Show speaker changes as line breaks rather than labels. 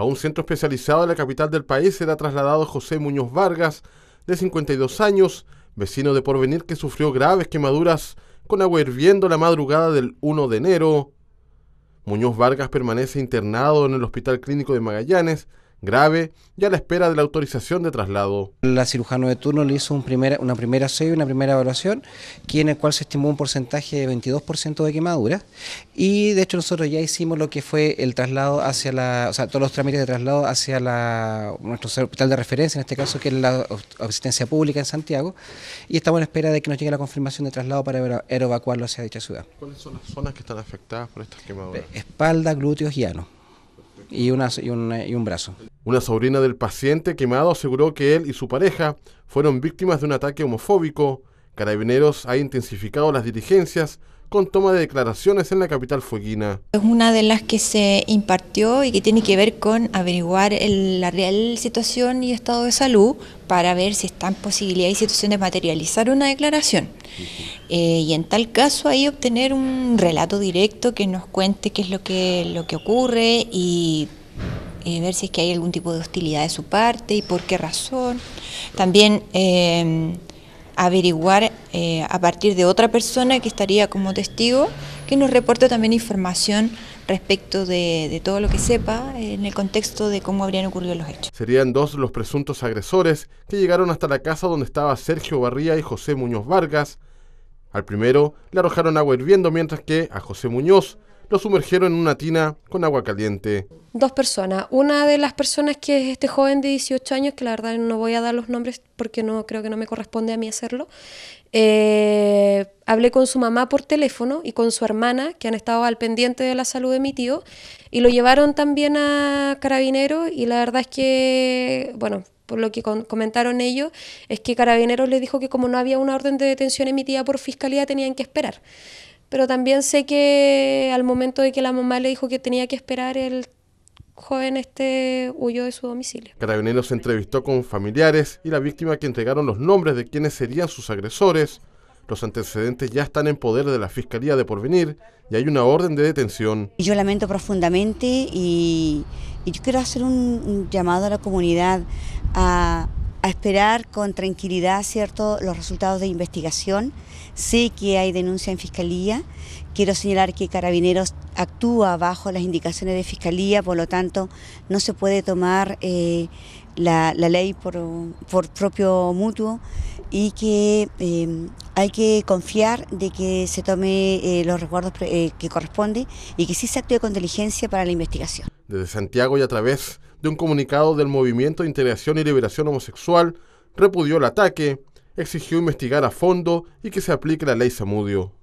A un centro especializado en la capital del país será trasladado José Muñoz Vargas, de 52 años, vecino de Porvenir que sufrió graves quemaduras con agua hirviendo la madrugada del 1 de enero. Muñoz Vargas permanece internado en el Hospital Clínico de Magallanes, grave y a la espera de la autorización de traslado. La cirujano de turno le hizo un una primera serie una primera evaluación, en el cual se estimó un porcentaje de
22% de quemaduras y de hecho nosotros ya hicimos lo que fue el traslado hacia la, o sea, todos los trámites de traslado hacia la, nuestro hospital de referencia, en este caso que es la asistencia pública en Santiago, y estamos en espera de que nos llegue la confirmación de traslado para evacuarlo hacia
dicha ciudad. ¿Cuáles son las zonas que están afectadas por estas quemaduras? Espalda, glúteos y ano. Y, una, y un brazo. Una sobrina del paciente quemado aseguró que él y su pareja fueron víctimas de un ataque homofóbico. Carabineros ha intensificado las diligencias con toma de declaraciones en la capital fueguina.
Es una de las que se impartió y que tiene que ver con averiguar la real situación y estado de salud para ver si está en posibilidades y situación de materializar una declaración. Eh, y en tal caso ahí obtener un relato directo que nos cuente qué es lo que, lo que ocurre y eh, ver si es que hay algún tipo de hostilidad de su parte y por qué razón. También eh, averiguar eh, a partir de otra persona que estaría como testigo, que nos reporte también información respecto de, de, todo lo que sepa en el contexto de cómo habrían ocurrido los hechos.
Serían dos los presuntos agresores que llegaron hasta la casa donde estaba Sergio Barría y José Muñoz Vargas. Al primero le arrojaron agua hirviendo mientras que a José Muñoz lo sumergieron en una tina con agua caliente.
Dos personas. Una de las personas que es este joven de 18 años, que la verdad no voy a dar los nombres porque no creo que no me corresponde a mí hacerlo. Eh, hablé con su mamá por teléfono y con su hermana, que han estado al pendiente de la salud de mi tío, y lo llevaron también a carabineros y la verdad es que, bueno, por lo que comentaron ellos, es que Carabineros le dijo que como no había una orden de detención emitida por fiscalía tenían que esperar pero también sé que al momento de que la mamá le dijo que tenía que esperar, el joven este huyó de su domicilio.
Carabineros se entrevistó con familiares y la víctima que entregaron los nombres de quienes serían sus agresores. Los antecedentes ya están en poder de la Fiscalía de Porvenir y hay una orden de detención.
Yo lamento profundamente y, yo quiero hacer un, un llamado a la comunidad a a esperar con tranquilidad cierto, los resultados de investigación. Sé que hay denuncia en Fiscalía. Quiero señalar que Carabineros actúa bajo las indicaciones de Fiscalía, por lo tanto no se puede tomar eh, la, ley por, propio mutuo y que eh, hay que confiar de que se tome eh, los recuerdos que corresponde y que sí se actúe con diligencia para la investigación.
Desde Santiago y a través de un comunicado del Movimiento de Integración y Liberación Homosexual, repudió el ataque, exigió investigar a fondo y que se aplique la ley Samudio.